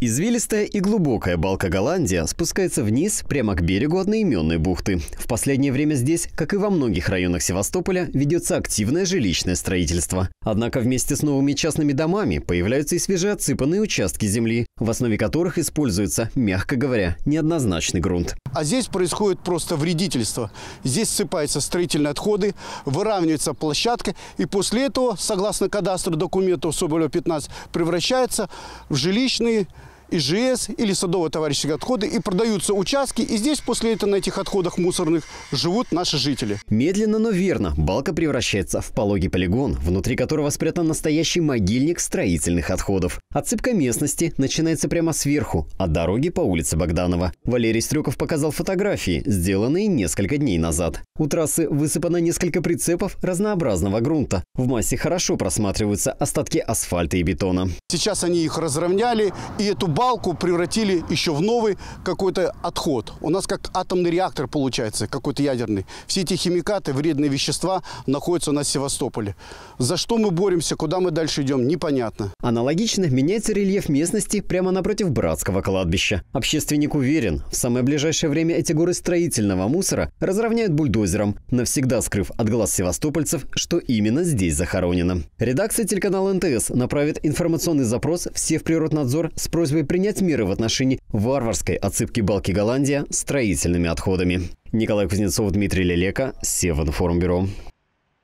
Извилистая и глубокая балка Голландия спускается вниз прямо к берегу одноименной бухты. В последнее время здесь, как и во многих районах Севастополя, ведется активное жилищное строительство. Однако вместе с новыми частными домами появляются и свежеотсыпанные участки земли, в основе которых используется, мягко говоря, неоднозначный грунт. А здесь происходит просто вредительство. Здесь сыпаются строительные отходы, выравнивается площадка, и после этого, согласно кадастру документу Соболева 15, превращается в жилищные ИЖС или садово-товарищеские отходы и продаются участки. И здесь после этого на этих отходах мусорных живут наши жители. Медленно, но верно. Балка превращается в пологий полигон, внутри которого спрятан настоящий могильник строительных отходов. Отсыпка местности начинается прямо сверху, от а дороги по улице Богданова. Валерий Стрюков показал фотографии, сделанные несколько дней назад. У трассы высыпано несколько прицепов разнообразного грунта. В массе хорошо просматриваются остатки асфальта и бетона. Сейчас они их разровняли, и эту балку превратили еще в новый какой-то отход. У нас как атомный реактор получается, какой-то ядерный. Все эти химикаты, вредные вещества находятся у нас в Севастополе. За что мы боремся, куда мы дальше идем, непонятно. Аналогично меняется рельеф местности прямо напротив Братского кладбища. Общественник уверен, в самое ближайшее время эти горы строительного мусора разровняют бульдозером, навсегда скрыв от глаз севастопольцев, что именно здесь захоронено. Редакция телеканала НТС направит информационный запрос в Севприроднадзор с просьбой принять меры в отношении варварской отсыпки балки Голландия строительными отходами. Николай Кузнецов, Дмитрий Лелека, Севен Форумбюро.